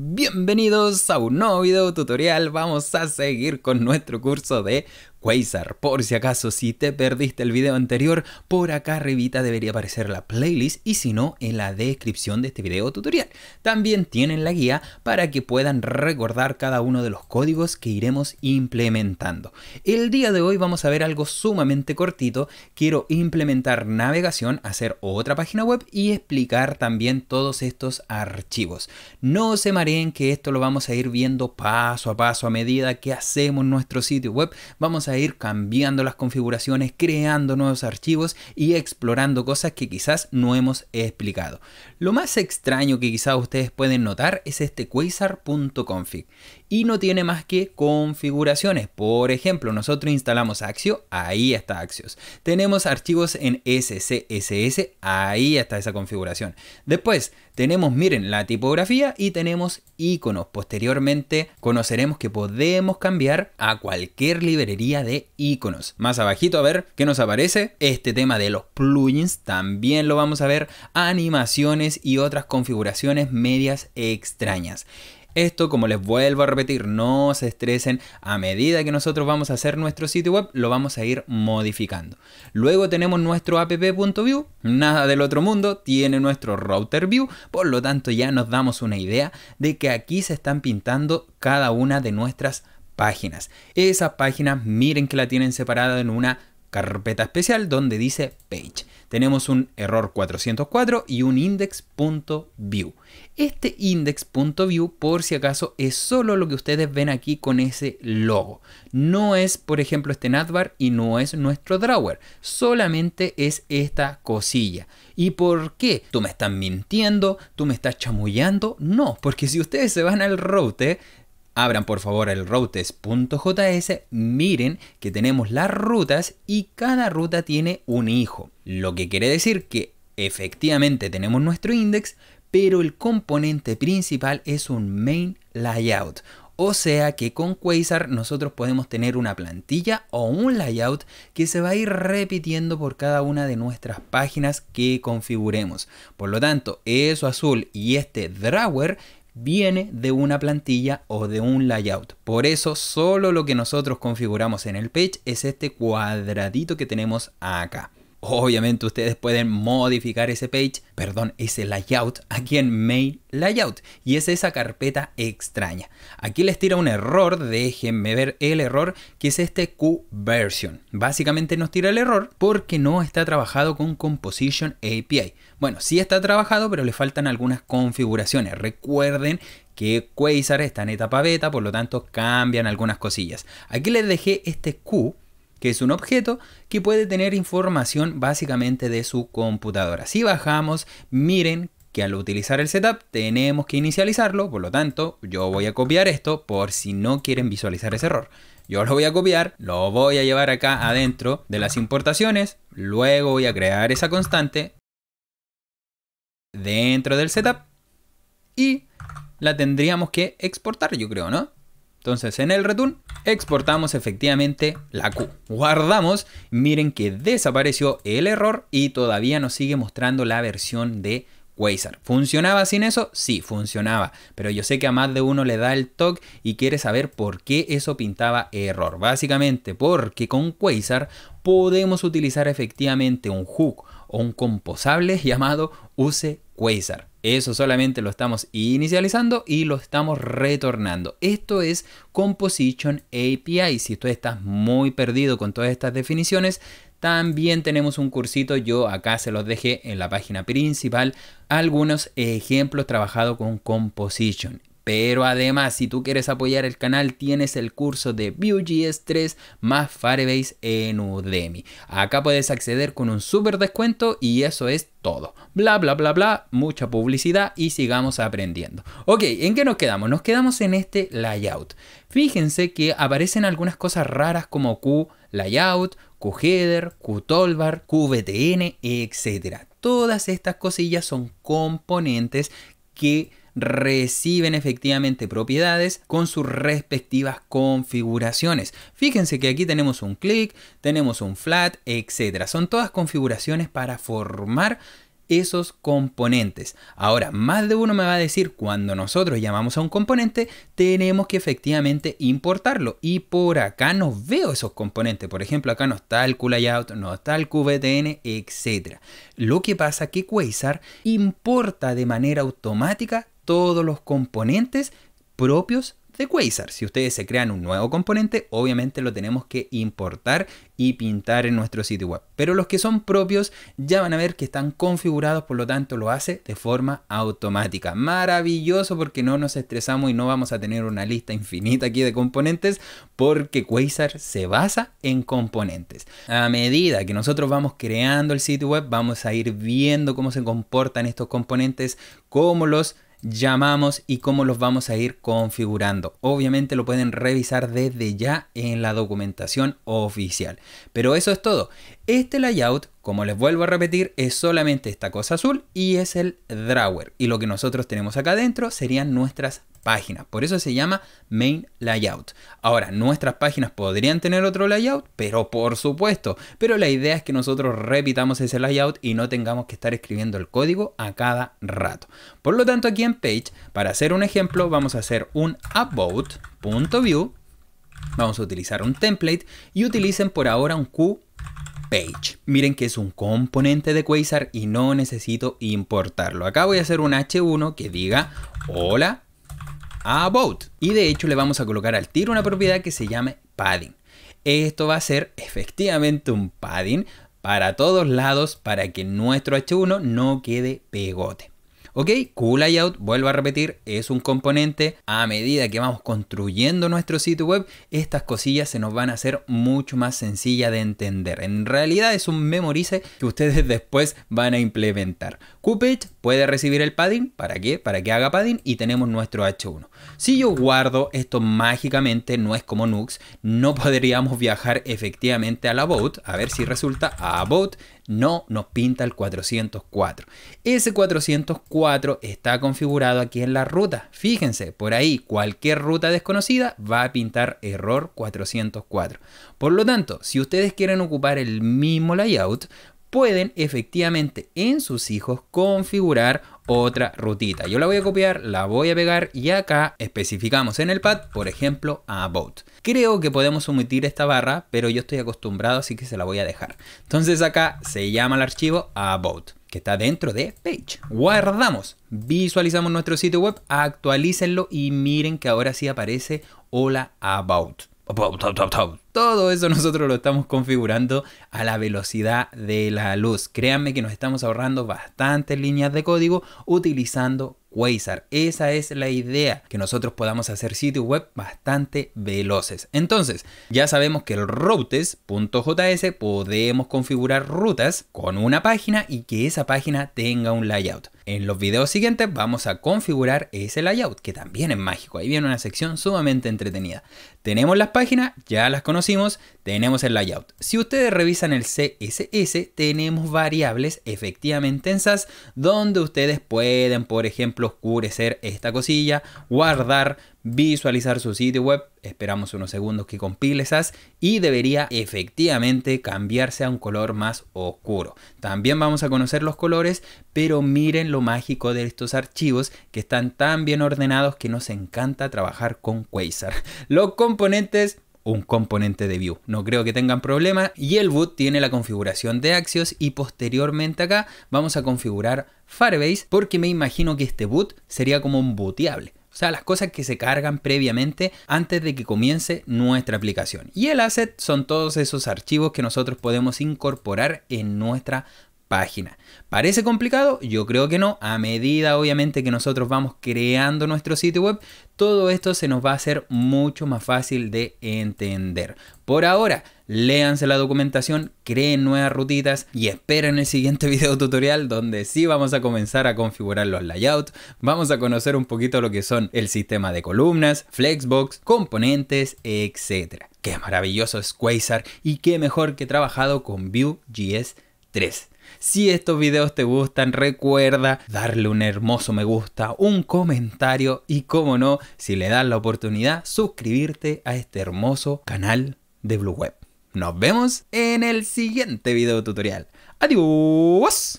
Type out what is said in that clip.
Bienvenidos a un nuevo video tutorial, vamos a seguir con nuestro curso de Quasar, por si acaso si te perdiste el video anterior, por acá arribita debería aparecer la playlist y si no, en la descripción de este video tutorial. También tienen la guía para que puedan recordar cada uno de los códigos que iremos implementando. El día de hoy vamos a ver algo sumamente cortito, quiero implementar navegación, hacer otra página web y explicar también todos estos archivos. No se mareen que esto lo vamos a ir viendo paso a paso a medida que hacemos nuestro sitio web, vamos a ir cambiando las configuraciones, creando nuevos archivos y explorando cosas que quizás no hemos explicado. Lo más extraño que quizás ustedes pueden notar es este quasar.config y no tiene más que configuraciones. Por ejemplo, nosotros instalamos Axio, ahí está Axios. Tenemos archivos en SCSS, ahí está esa configuración. Después tenemos, miren, la tipografía y tenemos iconos. Posteriormente conoceremos que podemos cambiar a cualquier librería de iconos. Más abajito a ver qué nos aparece. Este tema de los plugins también lo vamos a ver. Animaciones y otras configuraciones medias extrañas. Esto, como les vuelvo a repetir, no se estresen. A medida que nosotros vamos a hacer nuestro sitio web, lo vamos a ir modificando. Luego tenemos nuestro app.view, nada del otro mundo, tiene nuestro router view, por lo tanto ya nos damos una idea de que aquí se están pintando cada una de nuestras páginas. Esas páginas miren que la tienen separada en una carpeta especial donde dice page. Tenemos un error 404 y un index.view. Este index.view por si acaso es solo lo que ustedes ven aquí con ese logo. No es por ejemplo este navbar y no es nuestro drawer. Solamente es esta cosilla. ¿Y por qué? ¿Tú me estás mintiendo? ¿Tú me estás chamullando? No, porque si ustedes se van al router Abran por favor el routes.js, miren que tenemos las rutas y cada ruta tiene un hijo. Lo que quiere decir que efectivamente tenemos nuestro index, pero el componente principal es un main layout. O sea que con Quasar nosotros podemos tener una plantilla o un layout que se va a ir repitiendo por cada una de nuestras páginas que configuremos. Por lo tanto, eso azul y este drawer viene de una plantilla o de un layout. Por eso solo lo que nosotros configuramos en el page es este cuadradito que tenemos acá. Obviamente ustedes pueden modificar ese page, perdón, ese layout aquí en main layout y es esa carpeta extraña. Aquí les tira un error, déjenme ver el error, que es este Q-Version. Básicamente nos tira el error porque no está trabajado con Composition API. Bueno, sí está trabajado, pero le faltan algunas configuraciones. Recuerden que Quasar está en etapa beta, por lo tanto cambian algunas cosillas. Aquí les dejé este Q que es un objeto que puede tener información básicamente de su computadora. Si bajamos, miren que al utilizar el setup tenemos que inicializarlo, por lo tanto yo voy a copiar esto por si no quieren visualizar ese error. Yo lo voy a copiar, lo voy a llevar acá adentro de las importaciones, luego voy a crear esa constante dentro del setup y la tendríamos que exportar yo creo, ¿no? Entonces en el return exportamos efectivamente la Q. Guardamos, miren que desapareció el error y todavía nos sigue mostrando la versión de Quasar. ¿Funcionaba sin eso? Sí, funcionaba. Pero yo sé que a más de uno le da el toque y quiere saber por qué eso pintaba error. Básicamente porque con Quasar podemos utilizar efectivamente un hook o un composable llamado use Quasar. Eso solamente lo estamos inicializando y lo estamos retornando. Esto es Composition API. Si tú estás muy perdido con todas estas definiciones, también tenemos un cursito, yo acá se los dejé en la página principal, algunos ejemplos trabajados con Composition. Pero además, si tú quieres apoyar el canal, tienes el curso de Vue.js 3 más Firebase en Udemy. Acá puedes acceder con un súper descuento y eso es todo. Bla, bla, bla, bla, mucha publicidad y sigamos aprendiendo. Ok, ¿en qué nos quedamos? Nos quedamos en este layout. Fíjense que aparecen algunas cosas raras como Q layout, QHeader, QTolbar, QVTN, etc. Todas estas cosillas son componentes que reciben efectivamente propiedades con sus respectivas configuraciones. Fíjense que aquí tenemos un click, tenemos un flat, etc. Son todas configuraciones para formar esos componentes. Ahora, más de uno me va a decir, cuando nosotros llamamos a un componente, tenemos que efectivamente importarlo. Y por acá no veo esos componentes. Por ejemplo, acá no está el QLayout, no está el QVTN, etc. Lo que pasa es que Quasar importa de manera automática todos los componentes propios de Quasar. Si ustedes se crean un nuevo componente, obviamente lo tenemos que importar y pintar en nuestro sitio web. Pero los que son propios ya van a ver que están configurados, por lo tanto lo hace de forma automática. Maravilloso porque no nos estresamos y no vamos a tener una lista infinita aquí de componentes porque Quasar se basa en componentes. A medida que nosotros vamos creando el sitio web, vamos a ir viendo cómo se comportan estos componentes, cómo los llamamos y cómo los vamos a ir configurando. Obviamente lo pueden revisar desde ya en la documentación oficial. Pero eso es todo. Este layout, como les vuelvo a repetir, es solamente esta cosa azul y es el drawer. Y lo que nosotros tenemos acá adentro serían nuestras por eso se llama main layout. Ahora, nuestras páginas podrían tener otro layout, pero por supuesto. Pero la idea es que nosotros repitamos ese layout y no tengamos que estar escribiendo el código a cada rato. Por lo tanto, aquí en page, para hacer un ejemplo, vamos a hacer un about.view. Vamos a utilizar un template y utilicen por ahora un Q page. Miren que es un componente de Quasar y no necesito importarlo. Acá voy a hacer un h1 que diga hola about. Y de hecho le vamos a colocar al tiro una propiedad que se llame padding. Esto va a ser efectivamente un padding para todos lados para que nuestro H1 no quede pegote. Ok, cool layout, vuelvo a repetir, es un componente. A medida que vamos construyendo nuestro sitio web, estas cosillas se nos van a hacer mucho más sencillas de entender. En realidad es un memorice que ustedes después van a implementar. QPage puede recibir el padding, ¿para qué? Para que haga padding y tenemos nuestro H1. Si yo guardo esto mágicamente, no es como Nux, no podríamos viajar efectivamente a la boat. A ver si resulta a boat no nos pinta el 404. Ese 404 está configurado aquí en la ruta. Fíjense, por ahí cualquier ruta desconocida va a pintar error 404. Por lo tanto, si ustedes quieren ocupar el mismo layout, pueden efectivamente en sus hijos configurar otra rutita. Yo la voy a copiar, la voy a pegar y acá especificamos en el pad, por ejemplo, about. Creo que podemos omitir esta barra, pero yo estoy acostumbrado así que se la voy a dejar. Entonces acá se llama el archivo about que está dentro de Page. Guardamos, visualizamos nuestro sitio web, actualícenlo y miren que ahora sí aparece Hola About. Todo eso nosotros lo estamos configurando a la velocidad de la luz. Créanme que nos estamos ahorrando bastantes líneas de código utilizando Quasar. Esa es la idea, que nosotros podamos hacer sitios web bastante veloces. Entonces, ya sabemos que el routes.js podemos configurar rutas con una página y que esa página tenga un layout. En los videos siguientes vamos a configurar ese layout, que también es mágico. Ahí viene una sección sumamente entretenida. Tenemos las páginas, ya las conocimos, tenemos el layout. Si ustedes revisan el CSS, tenemos variables efectivamente en SAS, donde ustedes pueden, por ejemplo, oscurecer esta cosilla, guardar, visualizar su sitio web, esperamos unos segundos que compile esas y debería efectivamente cambiarse a un color más oscuro. También vamos a conocer los colores, pero miren lo mágico de estos archivos que están tan bien ordenados que nos encanta trabajar con Quasar. Los componentes un componente de view. No creo que tengan problema. Y el boot tiene la configuración de Axios y posteriormente acá vamos a configurar Firebase porque me imagino que este boot sería como un booteable. O sea, las cosas que se cargan previamente antes de que comience nuestra aplicación. Y el asset son todos esos archivos que nosotros podemos incorporar en nuestra aplicación página. ¿Parece complicado? Yo creo que no. A medida, obviamente, que nosotros vamos creando nuestro sitio web, todo esto se nos va a hacer mucho más fácil de entender. Por ahora, léanse la documentación, creen nuevas rutitas y esperen el siguiente video tutorial donde sí vamos a comenzar a configurar los layouts, vamos a conocer un poquito lo que son el sistema de columnas, flexbox, componentes, etc. Qué maravilloso es Quasar y qué mejor que trabajado con Vue.js 3. Si estos videos te gustan, recuerda darle un hermoso me gusta, un comentario y, como no, si le das la oportunidad, suscribirte a este hermoso canal de Blue Web. Nos vemos en el siguiente video tutorial. Adiós.